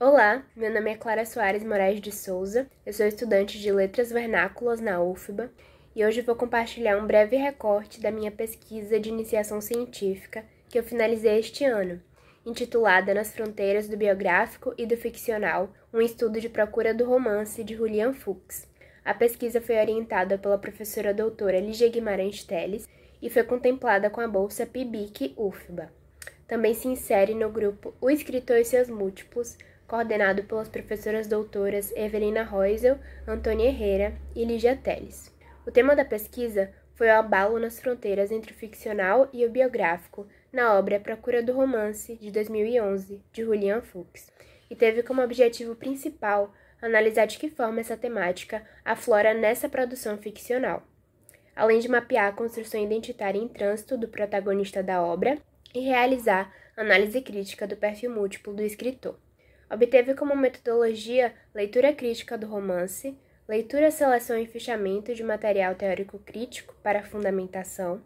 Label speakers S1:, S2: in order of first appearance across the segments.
S1: Olá, meu nome é Clara Soares Moraes de Souza, eu sou estudante de Letras Vernáculas na UFBA e hoje vou compartilhar um breve recorte da minha pesquisa de iniciação científica que eu finalizei este ano, intitulada Nas Fronteiras do Biográfico e do Ficcional Um Estudo de Procura do Romance de Julian Fuchs. A pesquisa foi orientada pela professora doutora Ligia Guimarães Teles e foi contemplada com a bolsa PIBIC UFBA. Também se insere no grupo O Escritor e Seus Múltiplos, coordenado pelas professoras doutoras Evelina Reusel, Antônia Herrera e Lígia Teles. O tema da pesquisa foi o abalo nas fronteiras entre o ficcional e o biográfico na obra Procura do Romance, de 2011, de Julian Fuchs, e teve como objetivo principal analisar de que forma essa temática aflora nessa produção ficcional. Além de mapear a construção identitária em trânsito do protagonista da obra e realizar análise crítica do perfil múltiplo do escritor. Obteve como metodologia leitura crítica do romance, leitura, seleção e fichamento de material teórico crítico para fundamentação,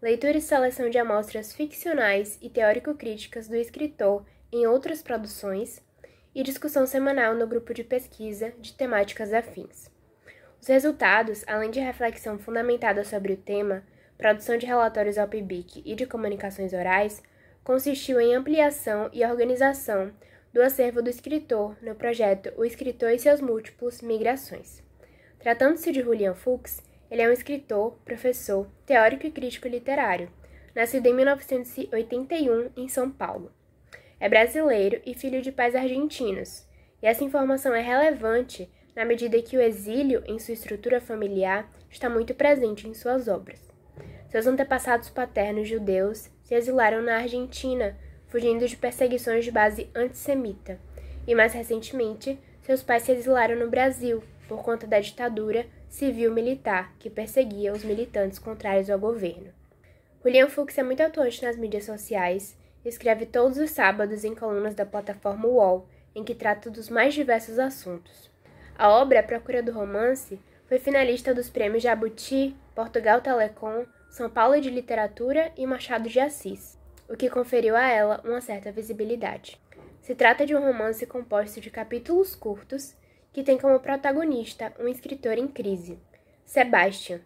S1: leitura e seleção de amostras ficcionais e teórico-críticas do escritor em outras produções e discussão semanal no grupo de pesquisa de temáticas afins. Os resultados, além de reflexão fundamentada sobre o tema, produção de relatórios ao PIBIC e de comunicações orais, consistiu em ampliação e organização do acervo do escritor no projeto O Escritor e seus Múltiplos Migrações. Tratando-se de Julian Fuchs, ele é um escritor, professor, teórico e crítico literário, nascido em 1981 em São Paulo. É brasileiro e filho de pais argentinos, e essa informação é relevante na medida que o exílio em sua estrutura familiar está muito presente em suas obras. Seus antepassados paternos judeus se exilaram na Argentina fugindo de perseguições de base antissemita. E mais recentemente, seus pais se exilaram no Brasil por conta da ditadura civil-militar que perseguia os militantes contrários ao governo. Julian Fux é muito atuante nas mídias sociais, escreve todos os sábados em colunas da plataforma UOL, em que trata dos mais diversos assuntos. A obra Procura do Romance foi finalista dos prêmios Jabuti, Portugal Telecom, São Paulo de Literatura e Machado de Assis o que conferiu a ela uma certa visibilidade. Se trata de um romance composto de capítulos curtos que tem como protagonista um escritor em crise, Sebastian,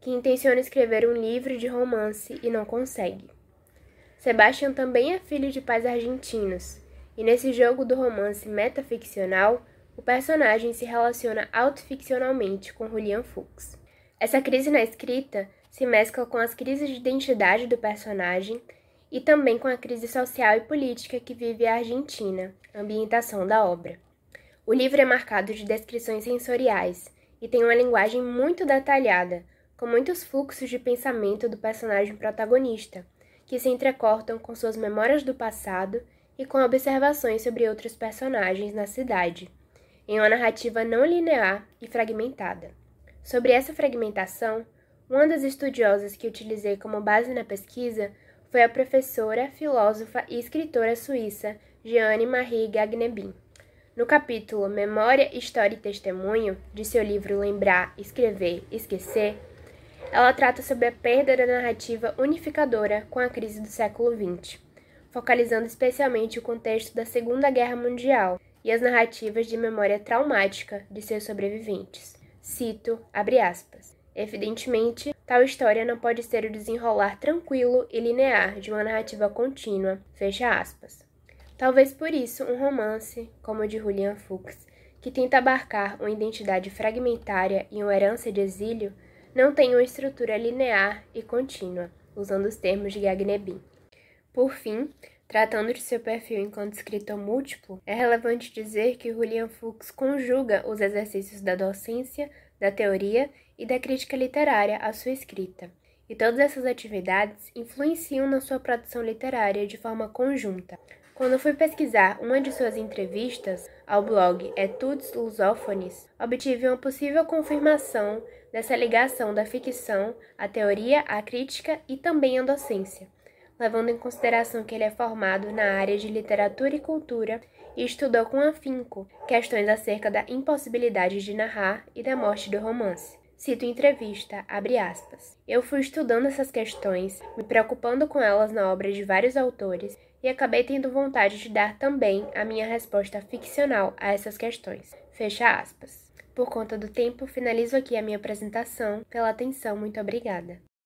S1: que intenciona escrever um livro de romance e não consegue. Sebastian também é filho de pais argentinos, e nesse jogo do romance metaficcional, o personagem se relaciona autoficcionalmente com Julian Fuchs. Essa crise na escrita se mescla com as crises de identidade do personagem e também com a crise social e política que vive a Argentina, ambientação da obra. O livro é marcado de descrições sensoriais e tem uma linguagem muito detalhada, com muitos fluxos de pensamento do personagem protagonista, que se entrecortam com suas memórias do passado e com observações sobre outros personagens na cidade, em uma narrativa não linear e fragmentada. Sobre essa fragmentação, uma das estudiosas que utilizei como base na pesquisa foi a professora, filósofa e escritora suíça Jeanne Marie Gagnebin. No capítulo Memória, História e Testemunho de seu livro Lembrar, Escrever, Esquecer, ela trata sobre a perda da narrativa unificadora com a crise do século XX, focalizando especialmente o contexto da Segunda Guerra Mundial e as narrativas de memória traumática de seus sobreviventes. Cito, abre aspas, Evidentemente, tal história não pode ser o desenrolar tranquilo e linear de uma narrativa contínua. Fecha aspas. Talvez por isso um romance, como o de Julian Fuchs, que tenta abarcar uma identidade fragmentária e uma herança de exílio, não tenha uma estrutura linear e contínua, usando os termos de Gagnebin. Por fim, Tratando de seu perfil enquanto escritor múltiplo, é relevante dizer que Julian Fuchs conjuga os exercícios da docência, da teoria e da crítica literária à sua escrita. E todas essas atividades influenciam na sua produção literária de forma conjunta. Quando fui pesquisar uma de suas entrevistas ao blog Etudes Lusófones, obtive uma possível confirmação dessa ligação da ficção à teoria, à crítica e também à docência, levando em consideração que ele é formado na área de literatura e cultura e estudou com afinco questões acerca da impossibilidade de narrar e da morte do romance. Cito entrevista, abre aspas. Eu fui estudando essas questões, me preocupando com elas na obra de vários autores e acabei tendo vontade de dar também a minha resposta ficcional a essas questões. Fecha aspas. Por conta do tempo, finalizo aqui a minha apresentação. Pela atenção, muito obrigada.